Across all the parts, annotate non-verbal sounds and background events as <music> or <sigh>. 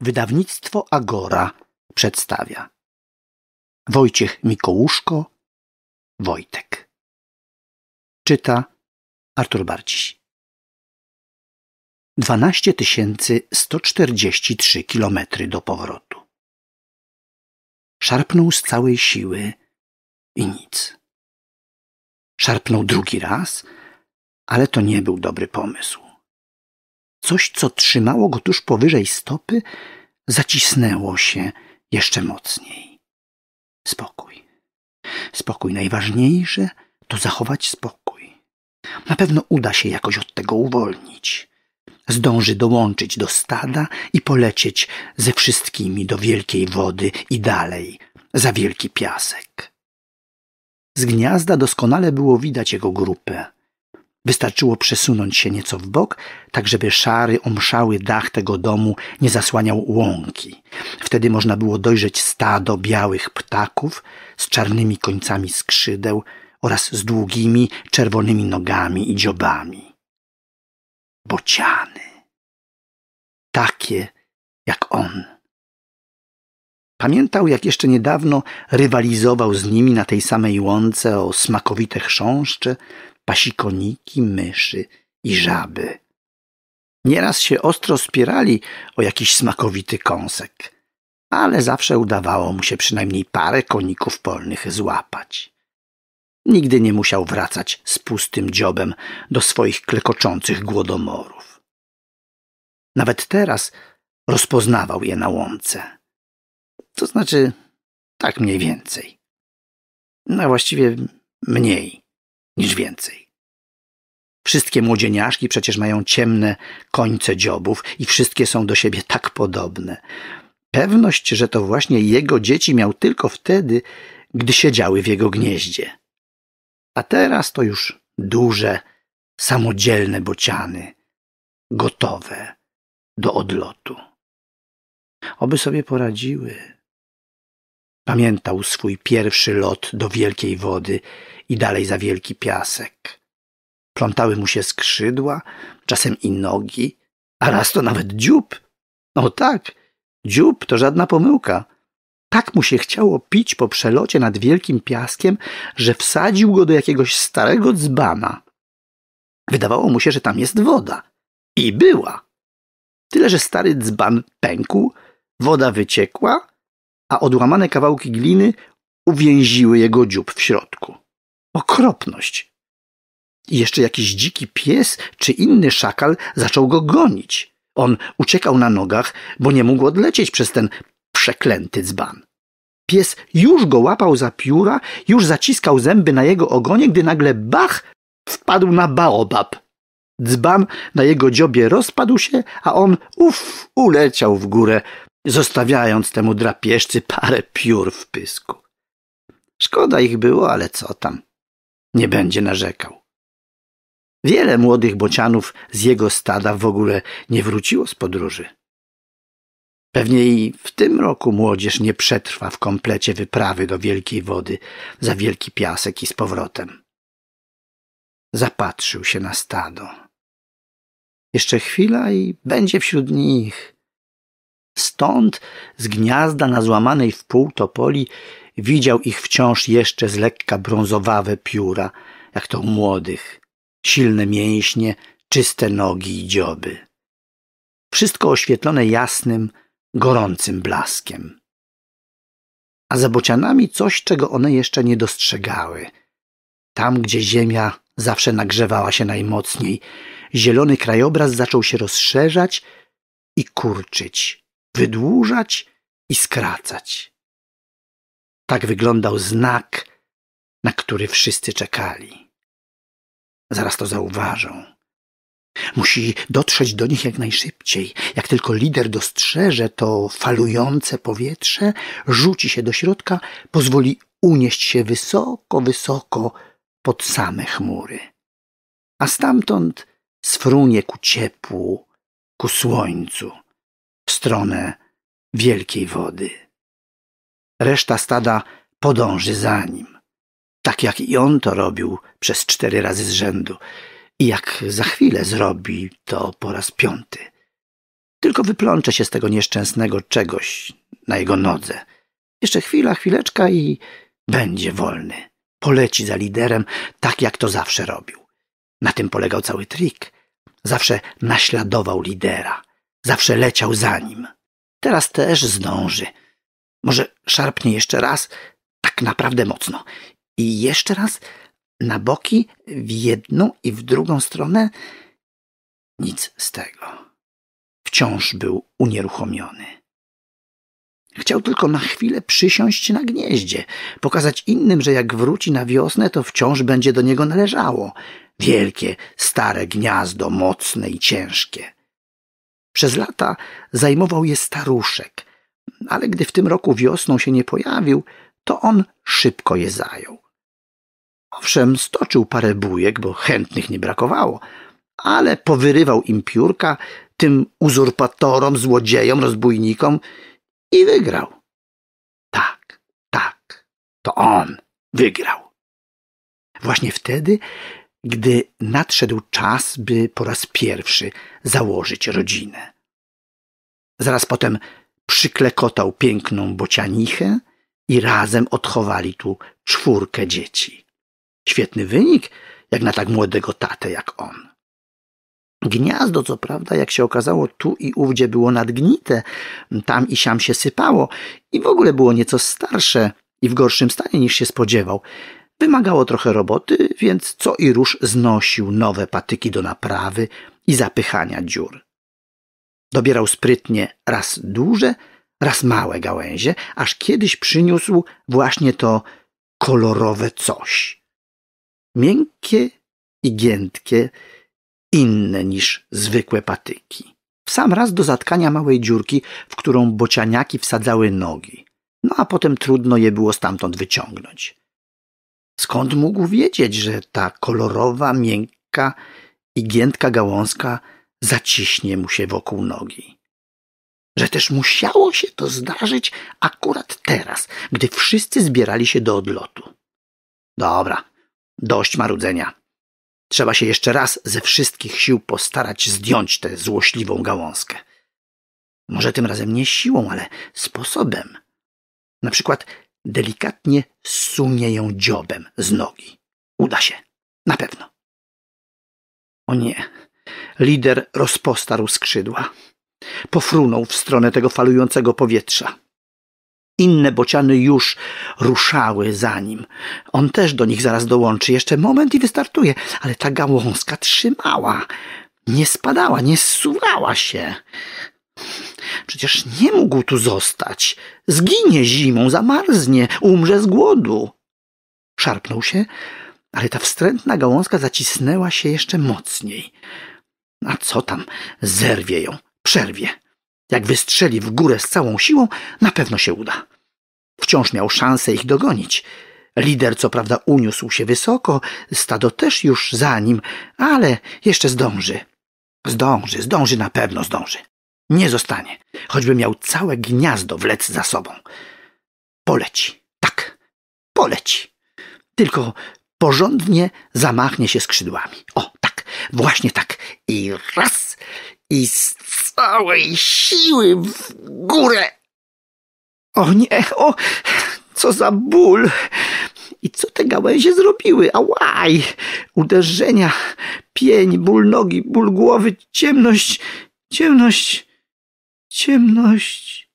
Wydawnictwo Agora przedstawia Wojciech Mikołuszko, Wojtek. Czyta Artur Barciś. 12 143 km do powrotu. Szarpnął z całej siły i nic. Szarpnął drugi raz, ale to nie był dobry pomysł. Coś, co trzymało go tuż powyżej stopy, zacisnęło się jeszcze mocniej. Spokój. Spokój. Najważniejsze to zachować spokój. Na pewno uda się jakoś od tego uwolnić. Zdąży dołączyć do stada i polecieć ze wszystkimi do wielkiej wody i dalej, za wielki piasek. Z gniazda doskonale było widać jego grupę. Wystarczyło przesunąć się nieco w bok, tak żeby szary, omszały dach tego domu nie zasłaniał łąki. Wtedy można było dojrzeć stado białych ptaków z czarnymi końcami skrzydeł oraz z długimi, czerwonymi nogami i dziobami. Bociany. Takie jak on. Pamiętał, jak jeszcze niedawno rywalizował z nimi na tej samej łące o smakowite chrząszcze, pasikoniki, myszy i żaby. Nieraz się ostro spierali o jakiś smakowity kąsek, ale zawsze udawało mu się przynajmniej parę koników polnych złapać. Nigdy nie musiał wracać z pustym dziobem do swoich klekoczących głodomorów. Nawet teraz rozpoznawał je na łące. To znaczy, tak mniej więcej. No a właściwie mniej niż więcej. Wszystkie młodzieniaszki przecież mają ciemne końce dziobów i wszystkie są do siebie tak podobne. Pewność, że to właśnie jego dzieci miał tylko wtedy, gdy siedziały w jego gnieździe. A teraz to już duże, samodzielne bociany, gotowe do odlotu. Oby sobie poradziły. Pamiętał swój pierwszy lot do wielkiej wody i dalej za wielki piasek. Plątały mu się skrzydła, czasem i nogi, a raz to nawet dziób. O no tak, dziób to żadna pomyłka. Tak mu się chciało pić po przelocie nad wielkim piaskiem, że wsadził go do jakiegoś starego dzbana. Wydawało mu się, że tam jest woda. I była. Tyle, że stary dzban pękł, woda wyciekła, a odłamane kawałki gliny uwięziły jego dziób w środku. Okropność! I jeszcze jakiś dziki pies czy inny szakal zaczął go gonić. On uciekał na nogach, bo nie mógł odlecieć przez ten przeklęty dzban. Pies już go łapał za pióra, już zaciskał zęby na jego ogonie, gdy nagle bach wpadł na baobab. Dzban na jego dziobie rozpadł się, a on uff, uleciał w górę, zostawiając temu drapieżcy parę piór w pysku. Szkoda ich było, ale co tam. Nie będzie narzekał. Wiele młodych bocianów z jego stada w ogóle nie wróciło z podróży. Pewnie i w tym roku młodzież nie przetrwa w komplecie wyprawy do Wielkiej Wody za Wielki Piasek i z powrotem. Zapatrzył się na stado. Jeszcze chwila i będzie wśród nich – Stąd z gniazda na złamanej w pół topoli widział ich wciąż jeszcze z lekka brązowawe pióra, jak to u młodych, silne mięśnie, czyste nogi i dzioby. Wszystko oświetlone jasnym, gorącym blaskiem. A za bocianami coś, czego one jeszcze nie dostrzegały. Tam, gdzie ziemia zawsze nagrzewała się najmocniej, zielony krajobraz zaczął się rozszerzać i kurczyć wydłużać i skracać. Tak wyglądał znak, na który wszyscy czekali. Zaraz to zauważą. Musi dotrzeć do nich jak najszybciej. Jak tylko lider dostrzeże to falujące powietrze, rzuci się do środka, pozwoli unieść się wysoko, wysoko pod same chmury. A stamtąd sfrunie ku ciepłu, ku słońcu w stronę wielkiej wody. Reszta stada podąży za nim, tak jak i on to robił przez cztery razy z rzędu i jak za chwilę zrobi to po raz piąty. Tylko wyplączę się z tego nieszczęsnego czegoś na jego nodze. Jeszcze chwila, chwileczka i będzie wolny. Poleci za liderem, tak jak to zawsze robił. Na tym polegał cały trik. Zawsze naśladował lidera. Zawsze leciał za nim. Teraz też zdąży. Może szarpnie jeszcze raz, tak naprawdę mocno. I jeszcze raz na boki, w jedną i w drugą stronę. Nic z tego. Wciąż był unieruchomiony. Chciał tylko na chwilę przysiąść na gnieździe, pokazać innym, że jak wróci na wiosnę, to wciąż będzie do niego należało. Wielkie, stare gniazdo, mocne i ciężkie. Przez lata zajmował je staruszek, ale gdy w tym roku wiosną się nie pojawił, to on szybko je zajął. Owszem, stoczył parę bujek, bo chętnych nie brakowało, ale powyrywał im piórka, tym uzurpatorom, złodziejom, rozbójnikom i wygrał. Tak, tak, to on wygrał. Właśnie wtedy gdy nadszedł czas, by po raz pierwszy założyć rodzinę. Zaraz potem przyklekotał piękną bocianichę i razem odchowali tu czwórkę dzieci. Świetny wynik, jak na tak młodego tatę jak on. Gniazdo, co prawda, jak się okazało, tu i ówdzie było nadgnite, tam i siam się sypało i w ogóle było nieco starsze i w gorszym stanie niż się spodziewał. Wymagało trochę roboty, więc co i róż znosił nowe patyki do naprawy i zapychania dziur. Dobierał sprytnie raz duże, raz małe gałęzie, aż kiedyś przyniósł właśnie to kolorowe coś. Miękkie i giętkie, inne niż zwykłe patyki. W sam raz do zatkania małej dziurki, w którą bocianiaki wsadzały nogi. No a potem trudno je było stamtąd wyciągnąć. Skąd mógł wiedzieć, że ta kolorowa, miękka i giętka gałązka zaciśnie mu się wokół nogi? Że też musiało się to zdarzyć akurat teraz, gdy wszyscy zbierali się do odlotu. Dobra, dość marudzenia. Trzeba się jeszcze raz ze wszystkich sił postarać zdjąć tę złośliwą gałązkę. Może tym razem nie siłą, ale sposobem. Na przykład delikatnie sunie ją dziobem z nogi. Uda się. Na pewno. O nie. Lider rozpostarł skrzydła. Pofrunął w stronę tego falującego powietrza. Inne bociany już ruszały za nim. On też do nich zaraz dołączy. Jeszcze moment i wystartuje. Ale ta gałązka trzymała. Nie spadała, nie zsuwała się. Przecież nie mógł tu zostać. Zginie zimą, zamarznie, umrze z głodu. Szarpnął się, ale ta wstrętna gałązka zacisnęła się jeszcze mocniej. A co tam, zerwie ją, przerwie. Jak wystrzeli w górę z całą siłą, na pewno się uda. Wciąż miał szansę ich dogonić. Lider co prawda uniósł się wysoko, stado też już za nim, ale jeszcze zdąży. Zdąży, zdąży na pewno, zdąży. Nie zostanie, choćby miał całe gniazdo wlec za sobą. Poleci, tak, poleci. Tylko porządnie zamachnie się skrzydłami. O, tak, właśnie tak. I raz, i z całej siły w górę. O nie, o, co za ból. I co te gałęzie zrobiły? Ałaj! Uderzenia, pień, ból nogi, ból głowy, ciemność, ciemność ciemność.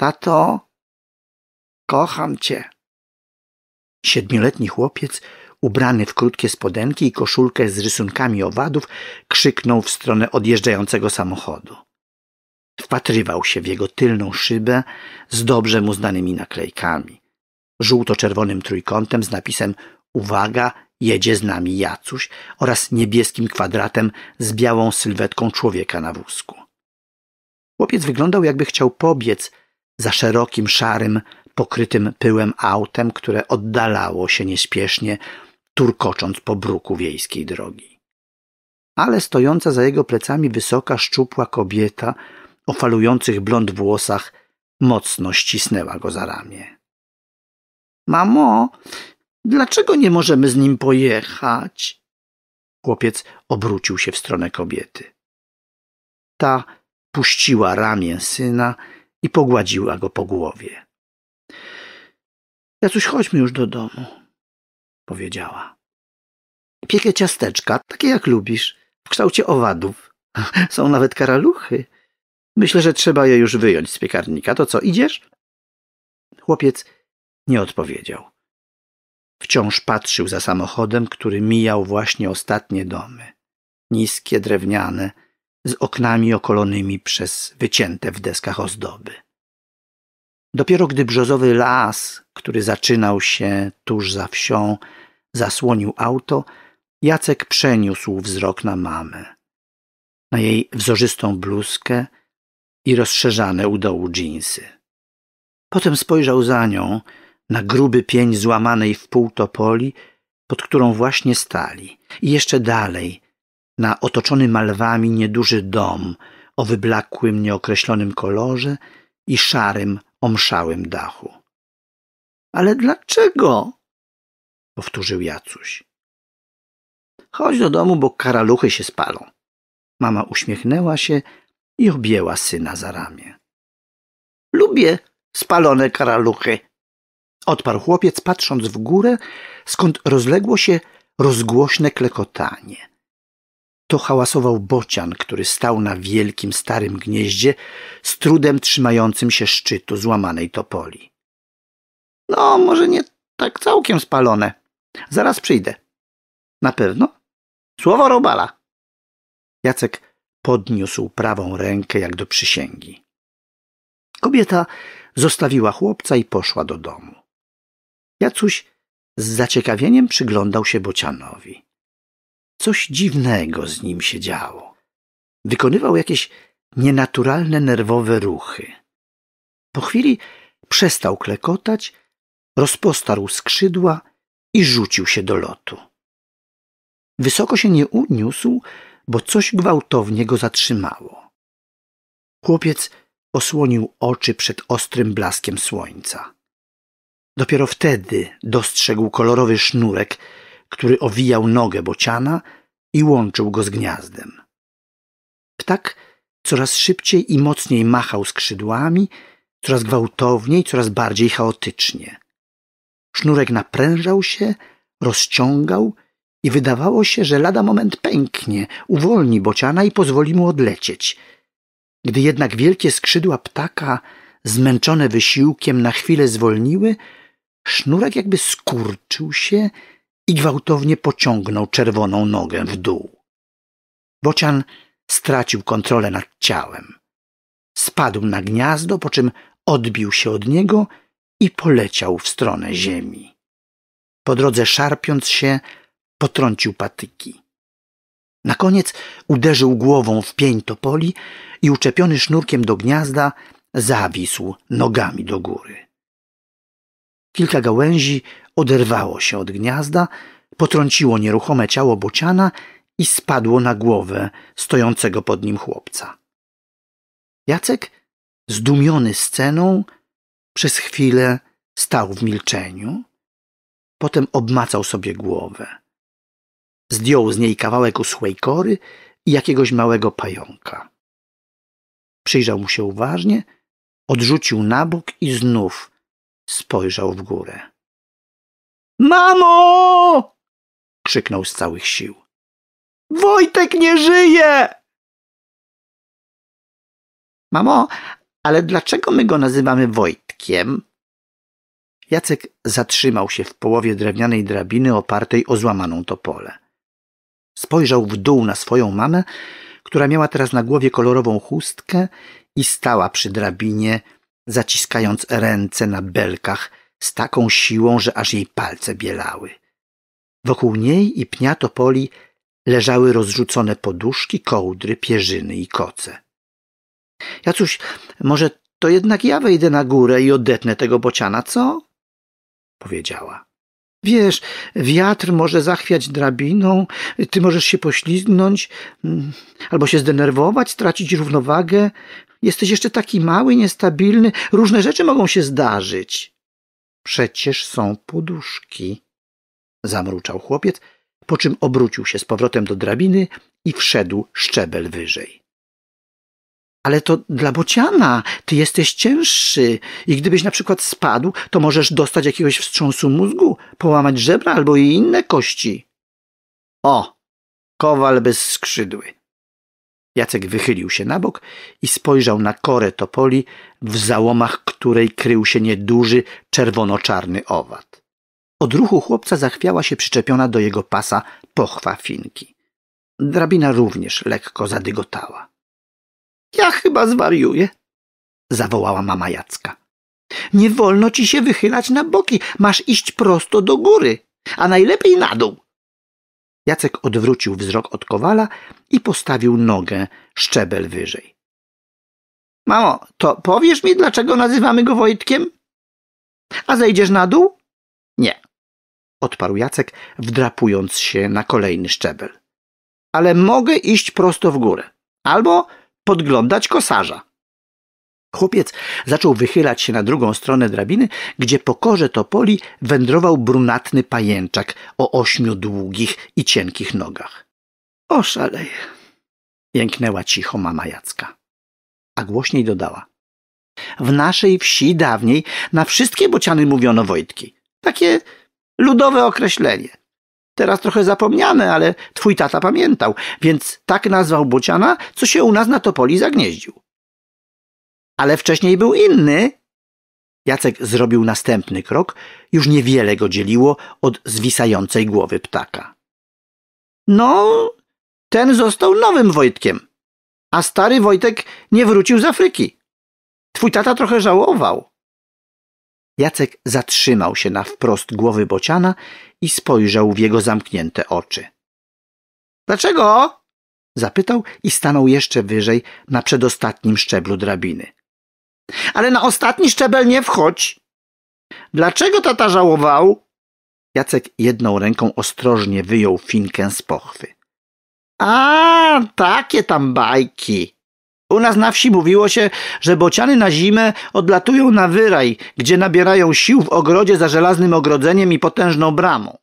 Tato, kocham cię. Siedmioletni chłopiec, ubrany w krótkie spodenki i koszulkę z rysunkami owadów, krzyknął w stronę odjeżdżającego samochodu. Wpatrywał się w jego tylną szybę z dobrze mu znanymi naklejkami. Żółto-czerwonym trójkątem z napisem Uwaga, jedzie z nami Jacuś oraz niebieskim kwadratem z białą sylwetką człowieka na wózku. Chłopiec wyglądał jakby chciał pobiec za szerokim, szarym, pokrytym pyłem autem, które oddalało się nieśpiesznie, turkocząc po bruku wiejskiej drogi. Ale stojąca za jego plecami wysoka, szczupła kobieta o falujących blond włosach mocno ścisnęła go za ramię. Mamo, Dlaczego nie możemy z nim pojechać? Chłopiec obrócił się w stronę kobiety. Ta puściła ramię syna i pogładziła go po głowie. Ja coś chodźmy już do domu, powiedziała. Piekę ciasteczka, takie jak lubisz, w kształcie owadów. <laughs> Są nawet karaluchy. Myślę, że trzeba je już wyjąć z piekarnika. To co, idziesz? Chłopiec nie odpowiedział. Wciąż patrzył za samochodem, który mijał właśnie ostatnie domy. Niskie, drewniane, z oknami okolonymi przez wycięte w deskach ozdoby. Dopiero gdy brzozowy las, który zaczynał się tuż za wsią, zasłonił auto, Jacek przeniósł wzrok na mamę. Na jej wzorzystą bluzkę i rozszerzane u dołu dżinsy. Potem spojrzał za nią – na gruby pień złamanej w pół topoli, pod którą właśnie stali, i jeszcze dalej, na otoczony malwami nieduży dom o wyblakłym, nieokreślonym kolorze i szarym, omszałym dachu. Ale dlaczego? powtórzył Jacuś. Chodź do domu, bo karaluchy się spalą. Mama uśmiechnęła się i objęła syna za ramię. Lubię spalone karaluchy, Odparł chłopiec, patrząc w górę, skąd rozległo się rozgłośne klekotanie. To hałasował bocian, który stał na wielkim starym gnieździe, z trudem trzymającym się szczytu złamanej topoli. No, może nie tak całkiem spalone. Zaraz przyjdę. Na pewno? Słowo robala. Jacek podniósł prawą rękę jak do przysięgi. Kobieta zostawiła chłopca i poszła do domu. Jacuś z zaciekawieniem przyglądał się Bocianowi. Coś dziwnego z nim się działo. Wykonywał jakieś nienaturalne nerwowe ruchy. Po chwili przestał klekotać, rozpostarł skrzydła i rzucił się do lotu. Wysoko się nie uniósł, bo coś gwałtownie go zatrzymało. Chłopiec osłonił oczy przed ostrym blaskiem słońca. Dopiero wtedy dostrzegł kolorowy sznurek, który owijał nogę bociana i łączył go z gniazdem. Ptak coraz szybciej i mocniej machał skrzydłami, coraz gwałtowniej, coraz bardziej chaotycznie. Sznurek naprężał się, rozciągał i wydawało się, że lada moment pęknie, uwolni bociana i pozwoli mu odlecieć. Gdy jednak wielkie skrzydła ptaka, zmęczone wysiłkiem, na chwilę zwolniły, Sznurek jakby skurczył się i gwałtownie pociągnął czerwoną nogę w dół. Bocian stracił kontrolę nad ciałem. Spadł na gniazdo, po czym odbił się od niego i poleciał w stronę ziemi. Po drodze szarpiąc się, potrącił patyki. Na koniec uderzył głową w pień topoli i uczepiony sznurkiem do gniazda zawisł nogami do góry. Kilka gałęzi oderwało się od gniazda, potrąciło nieruchome ciało bociana i spadło na głowę stojącego pod nim chłopca. Jacek, zdumiony sceną, przez chwilę stał w milczeniu, potem obmacał sobie głowę. Zdjął z niej kawałek usłej kory i jakiegoś małego pająka. Przyjrzał mu się uważnie, odrzucił na bok i znów spojrzał w górę. Mamo! krzyknął z całych sił. Wojtek nie żyje! Mamo, ale dlaczego my go nazywamy Wojtkiem? Jacek zatrzymał się w połowie drewnianej drabiny opartej o złamaną topole. Spojrzał w dół na swoją mamę, która miała teraz na głowie kolorową chustkę i stała przy drabinie, zaciskając ręce na belkach z taką siłą, że aż jej palce bielały. Wokół niej i pnia topoli leżały rozrzucone poduszki, kołdry, pierzyny i koce. Jacuś, może to jednak ja wejdę na górę i odetnę tego bociana, co? powiedziała. Wiesz, wiatr może zachwiać drabiną, ty możesz się poślizgnąć, mm, albo się zdenerwować, stracić równowagę, Jesteś jeszcze taki mały, niestabilny, różne rzeczy mogą się zdarzyć. Przecież są poduszki. Zamruczał chłopiec, po czym obrócił się z powrotem do drabiny i wszedł szczebel wyżej. Ale to dla bociana, ty jesteś cięższy i gdybyś na przykład spadł, to możesz dostać jakiegoś wstrząsu mózgu, połamać żebra albo i inne kości. O, kowal bez skrzydły. Jacek wychylił się na bok i spojrzał na korę topoli, w załomach której krył się nieduży, czerwono-czarny owad. Od ruchu chłopca zachwiała się przyczepiona do jego pasa pochwa finki. Drabina również lekko zadygotała. Ja chyba zwariuję, zawołała mama Jacka. Nie wolno ci się wychylać na boki, masz iść prosto do góry, a najlepiej na dół. Jacek odwrócił wzrok od kowala i postawił nogę szczebel wyżej. Mamo, to powiesz mi, dlaczego nazywamy go Wojtkiem? A zejdziesz na dół? Nie, odparł Jacek, wdrapując się na kolejny szczebel. Ale mogę iść prosto w górę albo podglądać kosarza. Chłopiec zaczął wychylać się na drugą stronę drabiny, gdzie po korze topoli wędrował brunatny pajęczak o ośmiu długich i cienkich nogach. Oszalej! jęknęła cicho mama Jacka. A głośniej dodała. W naszej wsi dawniej na wszystkie bociany mówiono Wojtki. Takie ludowe określenie. Teraz trochę zapomniane, ale twój tata pamiętał, więc tak nazwał bociana, co się u nas na topoli zagnieździł ale wcześniej był inny. Jacek zrobił następny krok, już niewiele go dzieliło od zwisającej głowy ptaka. No, ten został nowym Wojtkiem, a stary Wojtek nie wrócił z Afryki. Twój tata trochę żałował. Jacek zatrzymał się na wprost głowy bociana i spojrzał w jego zamknięte oczy. Dlaczego? zapytał i stanął jeszcze wyżej na przedostatnim szczeblu drabiny. Ale na ostatni szczebel nie wchodź. Dlaczego tata żałował? Jacek jedną ręką ostrożnie wyjął finkę z pochwy. A, takie tam bajki. U nas na wsi mówiło się, że bociany na zimę odlatują na wyraj, gdzie nabierają sił w ogrodzie za żelaznym ogrodzeniem i potężną bramą.